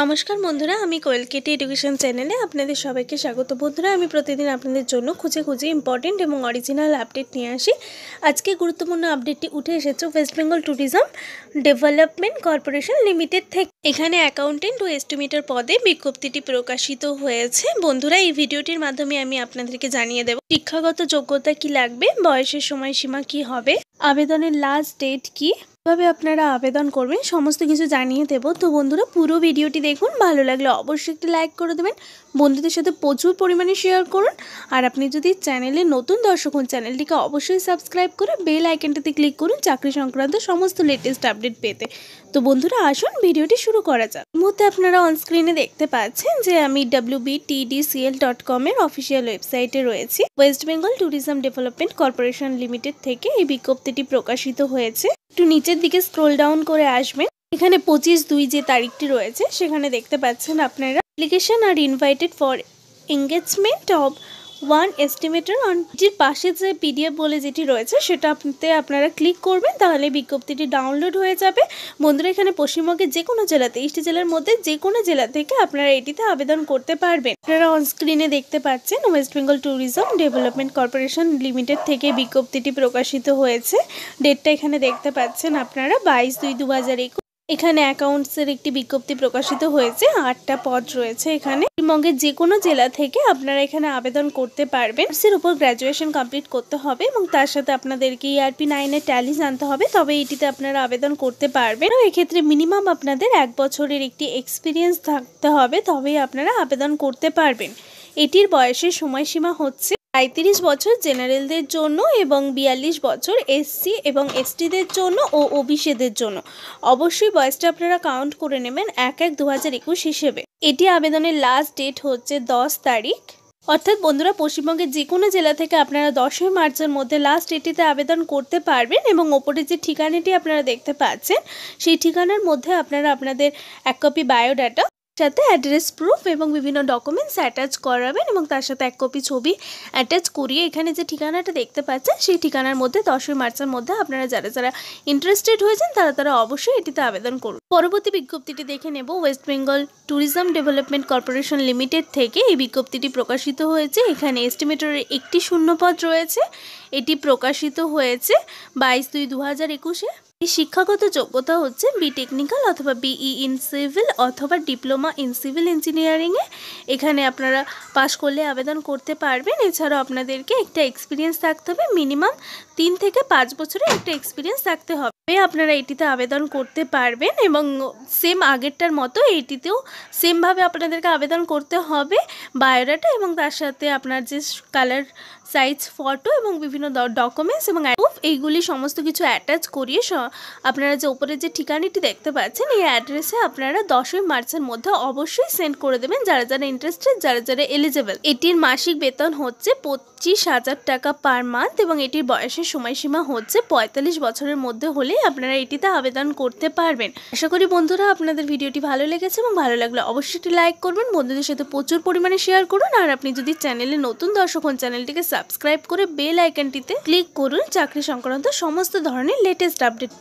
নমস্কার বন্ধুরা আমি কোয়েল কেটি এডুকেশন চ্যানেলে আপনাদের সবাইকে স্বাগত বন্ধুরা আমি প্রতিদিন আপনাদের জন্য খুঁজে খুঁজে ইম্পর্টেন্ট এবং অরিজিনাল আপডেট নিয়ে আসি আজকে গুরুত্বপূর্ণ আপডেটটি উঠে এসেছে West Bengal tourism development corporation limited থেকে এখানে অ্যাকাউন্টেন্ট ও এস্টিমেটার পদে বিজ্ঞপ্তিটি প্রকাশিত হয়েছে বন্ধুরা এই ভিডিওটির মাধ্যমে আমি আপনাদেরকে জানিয়ে দেব শিক্ষাগত যোগ্যতা কি লাগবে বয়সের সময়সীমা কি হবে আবেদনের লাস্ট ডেট কি কীভাবে আপনারা আবেদন করবেন সমস্ত কিছু জানিয়ে দেব তো বন্ধুরা পুরো ভিডিওটি দেখুন ভালো লাগলে অবশ্যই একটি লাইক করে দেবেন বন্ধুদের সাথে প্রচুর পরিমাণে শেয়ার করুন আর আপনি যদি চ্যানেলে নতুন দর্শক হন চ্যানেলটিকে অবশ্যই সাবস্ক্রাইব করে বেল আইকনটিতে ক্লিক করুন চাকরি সংক্রান্ত সমস্ত লেটেস্ট আপডেট পেতে তো বন্ধুরা আসুন ভিডিওটি শুরু করা যাক মধ্যে আপনারা অনস্ক্রিনে দেখতে পাচ্ছেন যে আমি ডাব্লিউ বিটিডিসিএল ডট কমের অফিসিয়াল ওয়েবসাইটে রয়েছি West Bengal tourism development corporation limited থেকে এই বিজ্ঞপ্তি প্রত্যেকটি প্রকাশিত হয়েছে একটু নিচের দিকে স্ক্রোল ডাউন করে আসবেন এখানে পঁচিশ দুই যে তারিখটি রয়েছে সেখানে দেখতে পাচ্ছেন আপনারা application are invited for engagement of one estimator on পাশে যে পিডিএফ বলে যেটি রয়েছে সেটাতে আপনারা ক্লিক করবেন তাহলে বিজ্ঞপ্তিটি ডাউনলোড হয়ে যাবে বন্ধুরা এখানে পশ্চিমবঙ্গের যে কোনো জেলা তেইশটি জেলার মধ্যে যে কোনো জেলা থেকে আপনারা এটিতে আবেদন করতে পারবেন আপনারা অনস্ক্রিনে দেখতে পাচ্ছেন West Bengal tourism development corporation limited থেকে বিজ্ঞপ্তিটি প্রকাশিত হয়েছে ডেটটা এখানে দেখতে পাচ্ছেন আপনারা বাইশ দুই দু এখানে অ্যাকাউন্টসের একটি বিজ্ঞপ্তি প্রকাশিত হয়েছে আটটা পদ রয়েছে এখানে পশ্চিমবঙ্গের যে কোনো জেলা থেকে আপনারা এখানে আবেদন করতে পারবেন এর উপর গ্র্যাজুয়েশন কমপ্লিট করতে হবে এবং তার সাথে আপনাদেরকে ইআরপি নাইনের ট্যালি জানতে হবে তবে এটিতে আপনারা আবেদন করতে পারবেন এক্ষেত্রে মিনিমাম আপনাদের এক বছরের একটি এক্সপিরিয়েন্স থাকতে হবে তবেই আপনারা আবেদন করতে পারবেন এটির বয়সের সময়সীমা হচ্ছে পঁয়ত্রিশ বছর জেনারেলদের জন্য এবং বিয়াল্লিশ বছর এসসি এবং এসটিদের জন্য ও ওবিসিদের জন্য অবশ্যই বয়সটা আপনারা কাউন্ট করে নেবেন এক এক দু হিসেবে এটি আবেদনের লাস্ট ডেট হচ্ছে দশ তারিখ অর্থাৎ বন্ধুরা পশ্চিমবঙ্গের যে কোনো জেলা থেকে আপনারা দশই মার্চের মধ্যে লাস্ট ডেটটিতে আবেদন করতে পারবেন এবং ওপরে যে ঠিকানাটি আপনারা দেখতে পাচ্ছেন সেই ঠিকানার মধ্যে আপনারা আপনাদের এক কপি বায়োডাটা সাথে অ্যাড্রেস প্রুফ এবং বিভিন্ন ডকুমেন্টস অ্যাটাচ করাবেন এবং তার সাথে এক কপি ছবি অ্যাটাচ করিয়ে এখানে যে ঠিকানাটা দেখতে পাচ্ছেন সেই ঠিকানার মধ্যে দশই মার্চের মধ্যে আপনারা যারা যারা ইন্টারেস্টেড হয়েছেন তারা তারা অবশ্যই এটিতে আবেদন করুন পরবর্তী বিজ্ঞপ্তিটি দেখে নেব West Bengal tourism development corporation limited থেকে এই বিজ্ঞপ্তিটি প্রকাশিত হয়েছে এখানে এস্টিমেটরের একটি শূন্যপদ রয়েছে এটি প্রকাশিত হয়েছে বাইশ দুই দু হাজার একুশে এই শিক্ষাগত যোগ্যতা হচ্ছে বি টেকনিক্যাল অথবা বিই ইন সিভিল অথবা ডিপ্লোমা ইন সিভিল ইঞ্জিনিয়ারিংয়ে এখানে আপনারা পাশ করলে আবেদন করতে পারবেন এছাড়াও আপনাদেরকে একটা এক্সপিরিয়েন্স থাকতে হবে মিনিমাম তিন থেকে পাঁচ বছরের একটা এক্সপিরিয়েন্স থাকতে হবে আপনারা এটিতে আবেদন করতে পারবেন এবং সেম আগেরটার মতো এটিতেও সেমভাবে আপনাদেরকে আবেদন করতে হবে বায়োডাটা এবং তার সাথে আপনার যে কালার সাইজ ফটো এবং বিভিন্ন ডকুমেন্টস এবং এইগুলি সমস্ত কিছু অ্যাটাচ করিয়ে আপনারা যে উপরে যে ঠিকানাটি দেখতে পাচ্ছেন এই অ্যাড্রেসে আপনারা দশই মার্চের মধ্যে অবশ্যই সেন্ড করে দেবেন যারা যারা ইন্টারেস্টেড যারা যারা এলিজেবল এটির মাসিক বেতন হচ্ছে পঁচিশ হাজার টাকা পার মান্থ এবং এটির বয়সের সময়সীমা হচ্ছে পঁয়তাল্লিশ বছরের মধ্যে হলেই আপনারা এটিতে আবেদন করতে পারবেন আশা করি বন্ধুরা আপনাদের ভিডিওটি ভালো লেগেছে এবং ভালো লাগলে অবশ্যই লাইক করবেন বন্ধুদের সাথে প্রচুর পরিমাণে শেয়ার করুন আর আপনি যদি চ্যানেলে নতুন দর্শক হন চ্যানেলটিকে সাবস্ক্রাইব করে বেল আইকনটিতে ক্লিক করুন চাকরি সংক্রান্ত সমস্ত ধরনের লেটেস্ট আপডেট